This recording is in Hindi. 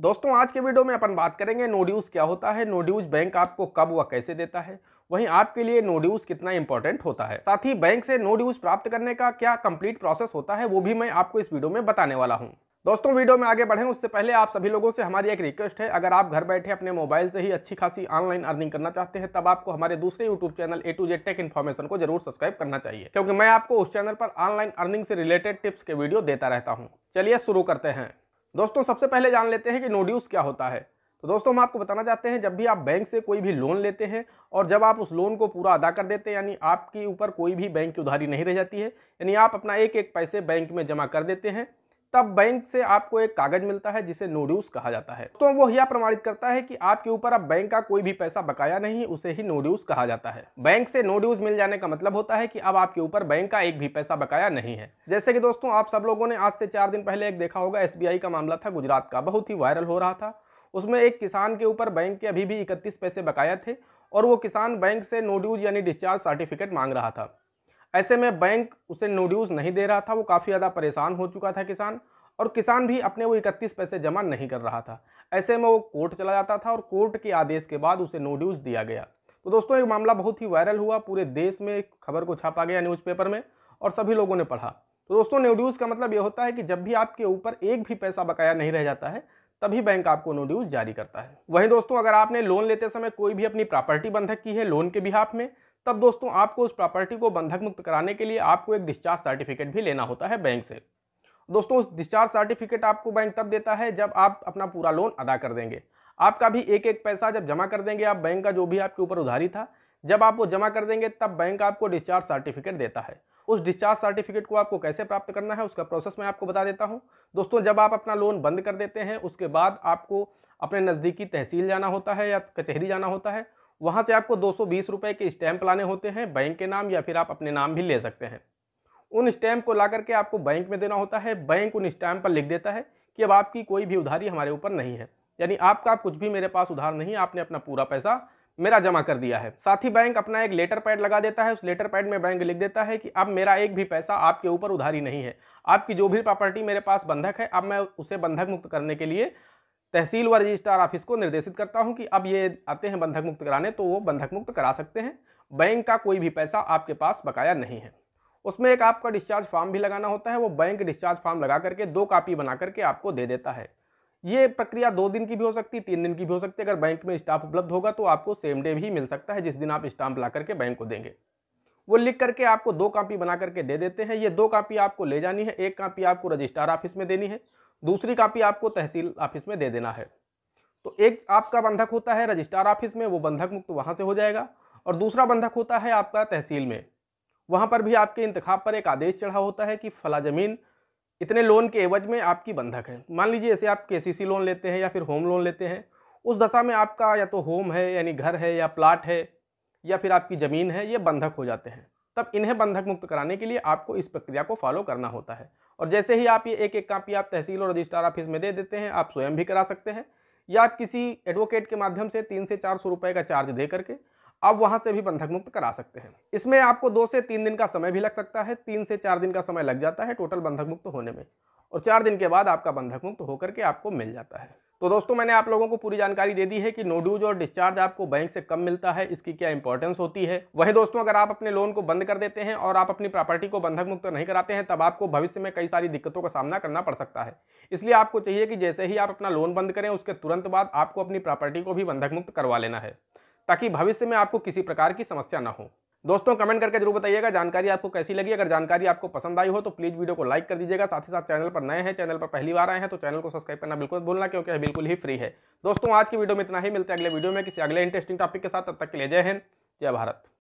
दोस्तों आज के वीडियो में अपन बात करेंगे नो ड्यूज़ क्या होता है नो ड्यूज़ बैंक आपको कब व कैसे देता है वहीं आपके लिए नो ड्यूज़ कितना इंपॉर्टेंट होता है साथ ही बैंक से नो ड्यूज़ प्राप्त करने का क्या कंप्लीट प्रोसेस होता है वो भी मैं आपको इस वीडियो में बताने वाला हूँ दोस्तों वीडियो में आगे बढ़ें उससे पहले आप सभी लोगों से हमारी एक रिक्वेस्ट है अगर आप घर बैठे अपने मोबाइल से ही अच्छी खासी ऑनलाइन अर्निंग करना चाहते हैं तब आपको हमारे दूसरे YouTube channel A to Z tech information को जरूर सब्सक्राइब करना चाहिए क्योंकि मैं आपको उस चैनल पर ऑनलाइन अर्निंग से रिलेटेड टिप्स के वीडियो देता रहता हूँ चलिए शुरू करते हैं दोस्तों सबसे पहले जान लेते हैं कि नोड्यूस क्या होता है तो दोस्तों हम आपको बताना चाहते हैं जब भी आप बैंक से कोई भी लोन लेते हैं और जब आप उस लोन को पूरा अदा कर देते हैं यानी आपके ऊपर कोई भी बैंक की उधारी नहीं रह जाती है यानी आप अपना एक एक पैसे बैंक में जमा कर देते हैं तब बैंक से आपको एक कागज मिलता है जिसे नोड्यूस कहा जाता है तो वो यह प्रमाणित करता है कि आपके ऊपर अब बैंक का कोई भी पैसा बकाया नहीं उसे ही नोड्यूस कहा जाता है बैंक से नोड्यूस मिल जाने का मतलब होता है कि अब आपके ऊपर बैंक का एक भी पैसा बकाया नहीं है जैसे कि दोस्तों आप सब लोगों ने आज से चार दिन पहले एक देखा होगा एस का मामला था गुजरात का बहुत ही वायरल हो रहा था उसमें एक किसान के ऊपर बैंक के अभी भी इकतीस पैसे बकाया थे और वो किसान बैंक से नोड्यूज यानी डिस्चार्ज सर्टिफिकेट मांग रहा था ऐसे में बैंक उसे नोड्यूज नहीं दे रहा था वो काफ़ी ज़्यादा परेशान हो चुका था किसान और किसान भी अपने वो इकतीस पैसे जमा नहीं कर रहा था ऐसे में वो कोर्ट चला जाता था और कोर्ट के आदेश के बाद उसे नोड्यूज़ दिया गया तो दोस्तों एक मामला बहुत ही वायरल हुआ पूरे देश में खबर को छापा गया न्यूज़पेपर में और सभी लोगों ने पढ़ा तो दोस्तों नोड्यूज़ का मतलब ये होता है कि जब भी आपके ऊपर एक भी पैसा बकाया नहीं रह जाता है तभी बैंक आपको नोड्यूज़ जारी करता है वहीं दोस्तों अगर आपने लोन लेते समय कोई भी अपनी प्रॉपर्टी बंधक की है लोन के बिहाफ में तब दोस्तों आपको उस प्रॉपर्टी को बंधक मुक्त कराने के लिए आपको एक डिस्चार्ज सर्टिफिकेट भी लेना होता है बैंक से दोस्तों उस डिस्चार्ज सर्टिफिकेट आपको बैंक तब देता है जब आप अपना पूरा लोन अदा कर देंगे आपका भी एक एक पैसा जब जमा कर देंगे आप बैंक का जो भी आपके ऊपर उधारी था जब आप वो जमा कर देंगे तब बैंक आपको डिस्चार्ज सर्टिफिकेट देता है उस डिस्चार्ज सर्टिफिकेट को आपको कैसे प्राप्त करना है उसका प्रोसेस मैं आपको बता देता हूँ दोस्तों जब आप अपना लोन बंद कर देते हैं उसके बाद आपको अपने नज़दीकी तहसील जाना होता है या कचहरी जाना होता है वहाँ से आपको दो सौ के स्टैम्प लाने होते हैं बैंक के नाम या फिर आप अपने नाम भी ले सकते हैं उन स्टैम्प को ला करके आपको बैंक में देना होता है बैंक उन स्टैम्प पर लिख देता है कि अब आपकी कोई भी उधारी हमारे ऊपर नहीं है यानी आपका कुछ भी मेरे पास उधार नहीं आपने अपना पूरा पैसा मेरा जमा कर दिया है साथ ही बैंक अपना एक लेटर पैड लगा देता है उस लेटर पैड में बैंक लिख देता है कि अब मेरा एक भी पैसा आपके ऊपर उधारी नहीं है आपकी जो भी प्रॉपर्टी मेरे पास बंधक है अब मैं उसे बंधक मुक्त करने के लिए तहसील व रजिस्ट्रार ऑफिस को निर्देशित करता हूँ कि अब ये आते हैं बंधक मुक्त कराने तो वो बंधक मुक्त करा सकते हैं बैंक का कोई भी पैसा आपके पास बकाया नहीं है उसमें एक आपका डिस्चार्ज फॉर्म भी लगाना होता है वो बैंक डिस्चार्ज फॉर्म लगा करके दो कापी बना करके आपको दे देता है ये प्रक्रिया दो दिन की भी हो सकती है तीन दिन की भी हो सकती है अगर बैंक में स्टाफ उपलब्ध होगा तो आपको सेम डे भी मिल सकता है जिस दिन आप स्टाम्प ला करके बैंक को देंगे वो लिख करके आपको दो कापी बना करके दे देते हैं ये दो कापी आपको ले जानी है एक कापी आपको रजिस्ट्रार ऑफिस में देनी है दूसरी कापी आपको तहसील ऑफिस में दे देना है तो एक आपका बंधक होता है रजिस्ट्रार ऑफिस में वो बंधक मुक्त वहाँ से हो जाएगा और दूसरा बंधक होता है आपका तहसील में वहाँ पर भी आपके इंतखा पर एक आदेश चढ़ा होता है कि फला ज़मीन इतने लोन के एवज में आपकी बंधक है मान लीजिए जैसे आप के लोन लेते हैं या फिर होम लोन लेते हैं उस दशा में आपका या तो होम है यानी घर है या प्लाट है या फिर आपकी ज़मीन है ये बंधक हो जाते हैं तब इन्हें बंधक मुक्त कराने के लिए आपको इस प्रक्रिया को फॉलो करना होता है और जैसे ही आप ये एक एक कापी आप तहसील और रजिस्ट्रार ऑफिस में दे देते हैं आप स्वयं भी करा सकते हैं या आप किसी एडवोकेट के माध्यम से तीन से चार सौ रुपये का चार्ज दे करके आप वहाँ से भी बंधक मुक्त करा सकते हैं इसमें आपको दो से तीन दिन का समय भी लग सकता है तीन से चार दिन का समय लग जाता है टोटल बंधक मुक्त होने में और चार दिन के बाद आपका बंधक मुक्त होकर के आपको मिल जाता है तो दोस्तों मैंने आप लोगों को पूरी जानकारी दे दी है कि नो ड्यूज और डिस्चार्ज आपको बैंक से कम मिलता है इसकी क्या इंपॉर्टेंस होती है वही दोस्तों अगर आप अपने लोन को बंद कर देते हैं और आप अपनी प्रॉपर्टी को बंधक मुक्त नहीं कराते हैं तब आपको भविष्य में कई सारी दिक्कतों का सामना करना पड़ सकता है इसलिए आपको चाहिए कि जैसे ही आप अपना लोन बंद करें उसके तुरंत बाद आपको अपनी प्रॉपर्टी को भी बंधक मुक्त करवा लेना है ताकि भविष्य में आपको किसी प्रकार की समस्या न हो दोस्तों कमेंट करके जरूर बताइएगा जानकारी आपको कैसी लगी अगर जानकारी आपको पसंद आई हो तो प्लीज़ वीडियो को लाइक कर दीजिएगा साथ ही साथ चैनल पर नए हैं चैनल पर पहली बार आए हैं तो चैनल को सब्सक्राइब करना बिल्कुल भूलना क्योंकि बिल्कुल ही फ्री है दोस्तों आज की वीडियो में इतना ही मिलते हैं अगले वीडियो में किसी अगले इंटरेस्टिंग टॉपिक के साथ तब तक के लिए जय हिंद जय भारत